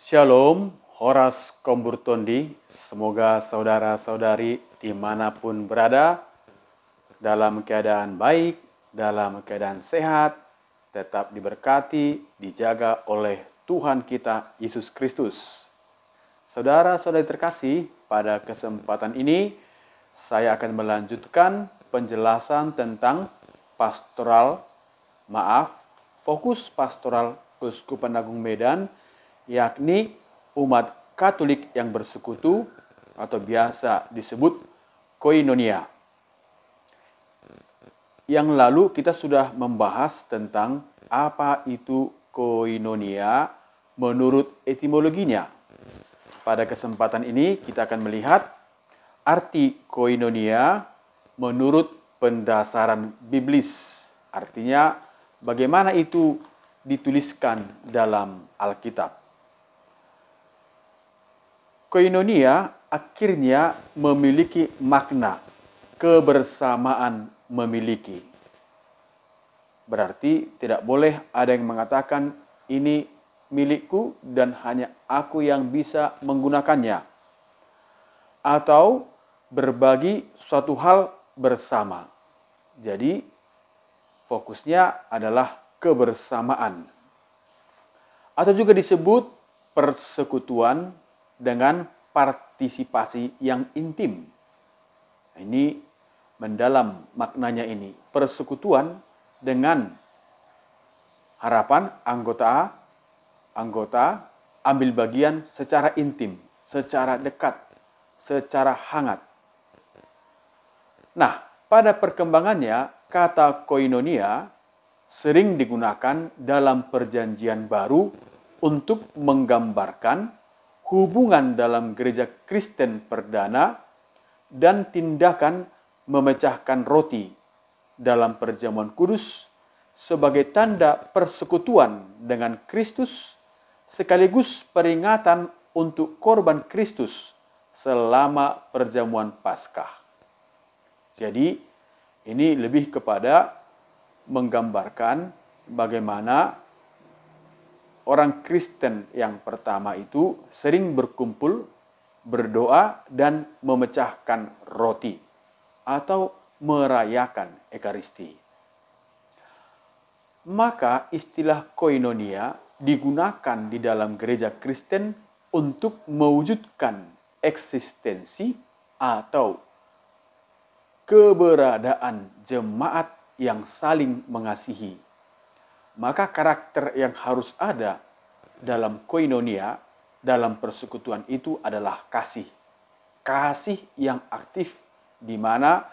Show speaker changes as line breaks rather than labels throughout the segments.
Shalom, Horas Komburtondi. Semoga saudara-saudari dimanapun berada, dalam keadaan baik, dalam keadaan sehat, tetap diberkati, dijaga oleh Tuhan kita, Yesus Kristus. Saudara-saudari terkasih, pada kesempatan ini saya akan melanjutkan penjelasan tentang pastoral, maaf, fokus pastoral Keuskupan Agung Medan – yakni umat Katolik yang bersekutu atau biasa disebut koinonia. Yang lalu kita sudah membahas tentang apa itu koinonia menurut etimologinya. Pada kesempatan ini kita akan melihat arti koinonia menurut pendasaran biblis. Artinya bagaimana itu dituliskan dalam Alkitab koinonia akhirnya memiliki makna kebersamaan memiliki. Berarti tidak boleh ada yang mengatakan ini milikku dan hanya aku yang bisa menggunakannya. Atau berbagi suatu hal bersama. Jadi fokusnya adalah kebersamaan. Atau juga disebut persekutuan dengan partisipasi yang intim. Nah, ini mendalam maknanya ini, persekutuan dengan harapan anggota anggota ambil bagian secara intim, secara dekat, secara hangat. Nah, pada perkembangannya kata koinonia sering digunakan dalam perjanjian baru untuk menggambarkan hubungan dalam gereja Kristen perdana, dan tindakan memecahkan roti dalam perjamuan kudus sebagai tanda persekutuan dengan Kristus sekaligus peringatan untuk korban Kristus selama perjamuan Paskah. Jadi, ini lebih kepada menggambarkan bagaimana orang Kristen yang pertama itu sering berkumpul, berdoa, dan memecahkan roti atau merayakan Ekaristi. Maka istilah koinonia digunakan di dalam gereja Kristen untuk mewujudkan eksistensi atau keberadaan jemaat yang saling mengasihi maka karakter yang harus ada dalam koinonia, dalam persekutuan itu adalah kasih. Kasih yang aktif di mana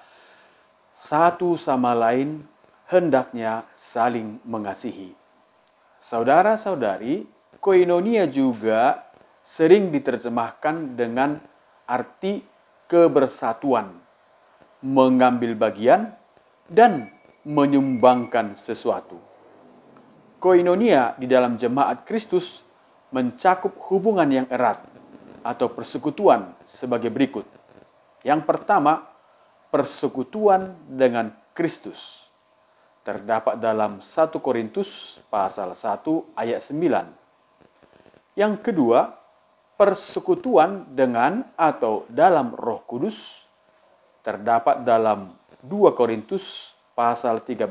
satu sama lain hendaknya saling mengasihi. Saudara-saudari, koinonia juga sering diterjemahkan dengan arti kebersatuan, mengambil bagian, dan menyumbangkan sesuatu. Koinonia di dalam jemaat Kristus mencakup hubungan yang erat atau persekutuan sebagai berikut. Yang pertama, persekutuan dengan Kristus. Terdapat dalam 1 Korintus pasal 1 ayat 9. Yang kedua, persekutuan dengan atau dalam Roh Kudus. Terdapat dalam 2 Korintus pasal 13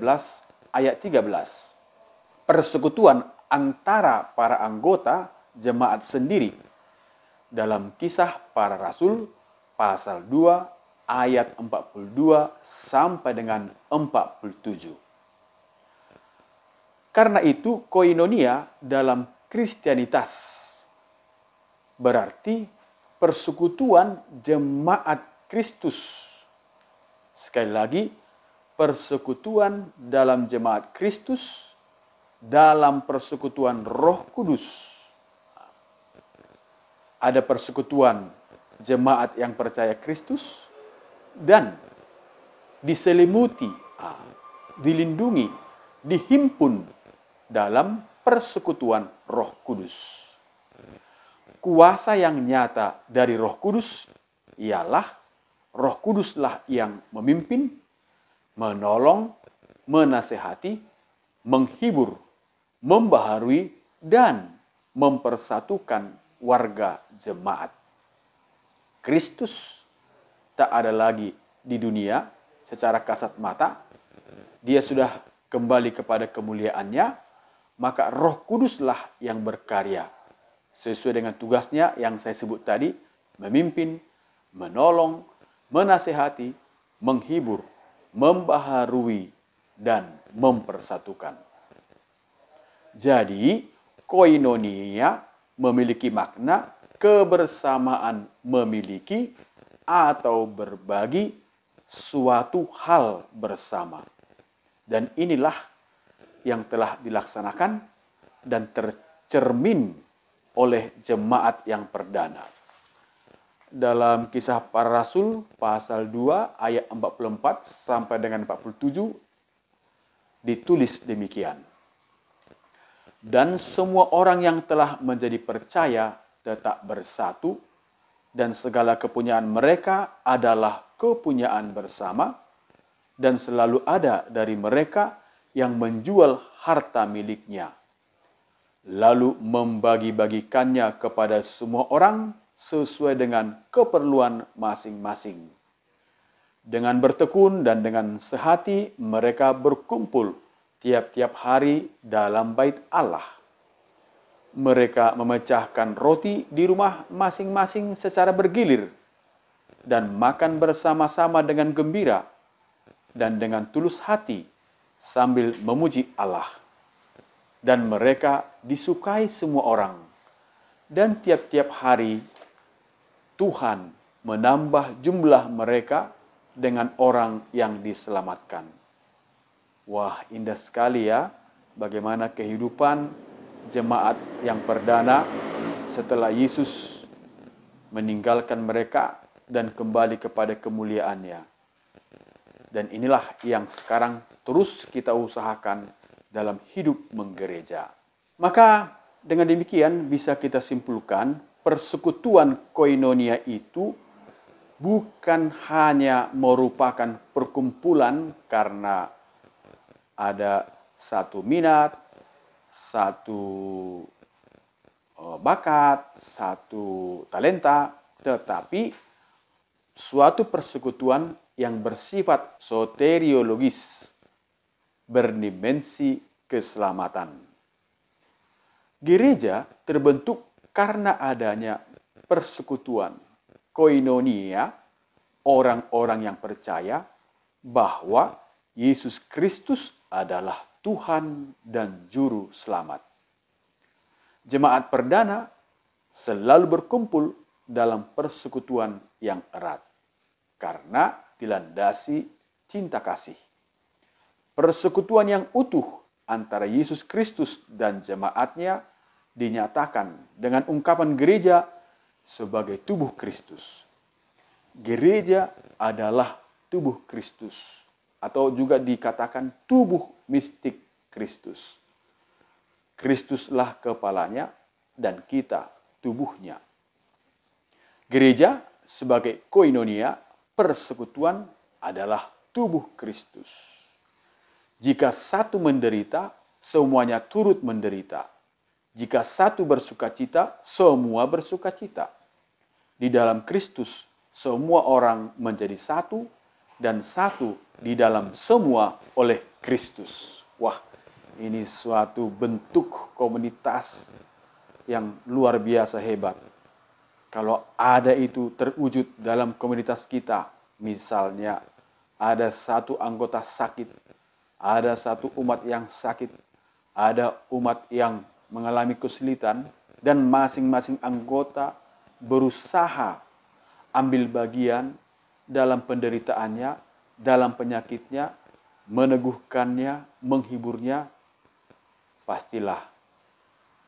ayat 13 persekutuan antara para anggota jemaat sendiri dalam kisah para rasul pasal 2 ayat 42 sampai dengan 47. Karena itu koinonia dalam kristianitas berarti persekutuan jemaat Kristus. Sekali lagi, persekutuan dalam jemaat Kristus dalam persekutuan Roh Kudus. Ada persekutuan jemaat yang percaya Kristus dan diselimuti, dilindungi, dihimpun dalam persekutuan Roh Kudus. Kuasa yang nyata dari Roh Kudus ialah Roh Kuduslah yang memimpin, menolong, menasehati, menghibur, membaharui, dan mempersatukan warga jemaat. Kristus tak ada lagi di dunia secara kasat mata. Dia sudah kembali kepada kemuliaannya, maka Roh Kuduslah yang berkarya sesuai dengan tugasnya yang saya sebut tadi, memimpin, menolong, menasehati, menghibur, membaharui, dan mempersatukan. Jadi, koinonia memiliki makna kebersamaan memiliki atau berbagi suatu hal bersama. Dan inilah yang telah dilaksanakan dan tercermin oleh jemaat yang perdana. Dalam kisah para rasul pasal 2 ayat 44 sampai dengan 47 ditulis demikian dan semua orang yang telah menjadi percaya tetap bersatu, dan segala kepunyaan mereka adalah kepunyaan bersama, dan selalu ada dari mereka yang menjual harta miliknya, lalu membagi-bagikannya kepada semua orang sesuai dengan keperluan masing-masing. Dengan bertekun dan dengan sehati, mereka berkumpul tiap-tiap hari dalam bait Allah. Mereka memecahkan roti di rumah masing-masing secara bergilir dan makan bersama-sama dengan gembira dan dengan tulus hati sambil memuji Allah. Dan mereka disukai semua orang. Dan tiap-tiap hari Tuhan menambah jumlah mereka dengan orang yang diselamatkan. Wah, indah sekali ya bagaimana kehidupan jemaat yang perdana setelah Yesus meninggalkan mereka dan kembali kepada kemuliaannya. Dan inilah yang sekarang terus kita usahakan dalam hidup menggereja. Maka dengan demikian bisa kita simpulkan persekutuan koinonia itu bukan hanya merupakan perkumpulan karena ada satu minat, satu e, bakat, satu talenta, tetapi suatu persekutuan yang bersifat soteriologis berdimensi keselamatan. Gereja terbentuk karena adanya persekutuan koinonia orang-orang yang percaya bahwa Yesus Kristus adalah Tuhan dan Juru Selamat. Jemaat perdana selalu berkumpul dalam persekutuan yang erat karena dilandasi cinta kasih. Persekutuan yang utuh antara Yesus Kristus dan jemaatnya dinyatakan dengan ungkapan gereja sebagai tubuh Kristus. Gereja adalah tubuh Kristus atau juga dikatakan tubuh mistik Kristus. Kristuslah kepalanya dan kita tubuhnya. Gereja sebagai koinonia persekutuan adalah tubuh Kristus. Jika satu menderita, semuanya turut menderita. Jika satu bersuka cita, semua bersuka cita. Di dalam Kristus, semua orang menjadi satu dan satu di dalam semua oleh Kristus. Wah, ini suatu bentuk komunitas yang luar biasa hebat. Kalau ada itu terwujud dalam komunitas kita, misalnya ada satu anggota sakit, ada satu umat yang sakit, ada umat yang mengalami kesulitan, dan masing-masing anggota berusaha ambil bagian dalam penderitaannya, dalam penyakitnya, meneguhkannya, menghiburnya, pastilah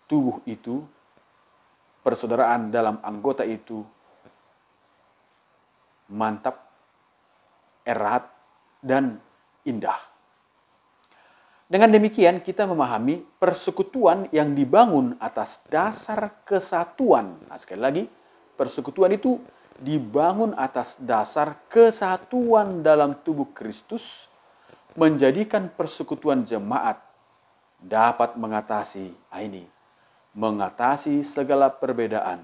tubuh itu, persaudaraan dalam anggota itu mantap, erat, dan indah. Dengan demikian, kita memahami persekutuan yang dibangun atas dasar kesatuan. Nah, sekali lagi, persekutuan itu dibangun atas dasar kesatuan dalam tubuh Kristus menjadikan persekutuan jemaat dapat mengatasi ah ini, mengatasi segala perbedaan,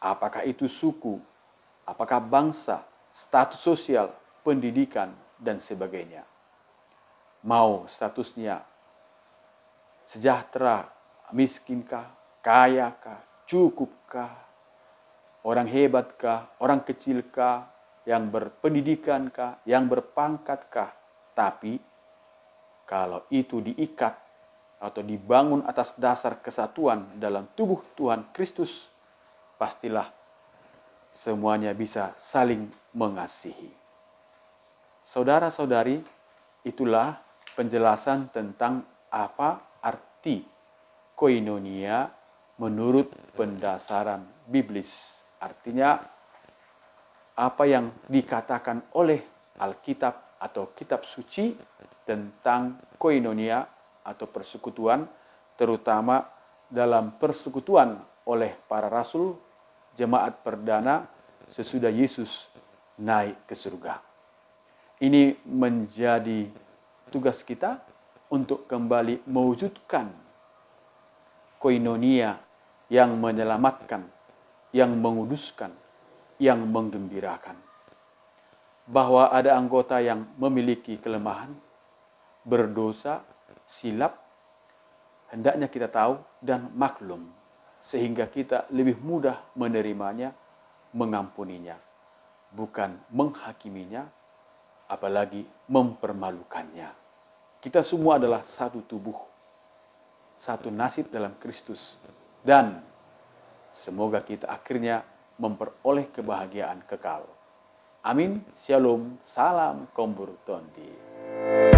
apakah itu suku, apakah bangsa, status sosial, pendidikan, dan sebagainya. Mau statusnya sejahtera, miskinkah, kayakah, cukupkah, orang hebatkah, orang kecilkah, yang berpendidikankah, yang berpangkatkah. Tapi kalau itu diikat atau dibangun atas dasar kesatuan dalam tubuh Tuhan Kristus, pastilah semuanya bisa saling mengasihi. Saudara-saudari, itulah penjelasan tentang apa arti koinonia menurut pendasaran biblis. Artinya apa yang dikatakan oleh Alkitab atau kitab suci tentang koinonia atau persekutuan terutama dalam persekutuan oleh para rasul jemaat perdana sesudah Yesus naik ke surga. Ini menjadi tugas kita untuk kembali mewujudkan koinonia yang menyelamatkan yang menguduskan, yang menggembirakan. Bahwa ada anggota yang memiliki kelemahan, berdosa, silap, hendaknya kita tahu dan maklum, sehingga kita lebih mudah menerimanya, mengampuninya, bukan menghakiminya, apalagi mempermalukannya. Kita semua adalah satu tubuh, satu nasib dalam Kristus, dan Semoga kita akhirnya memperoleh kebahagiaan kekal. Amin. Shalom. Salam Kombur Tondi.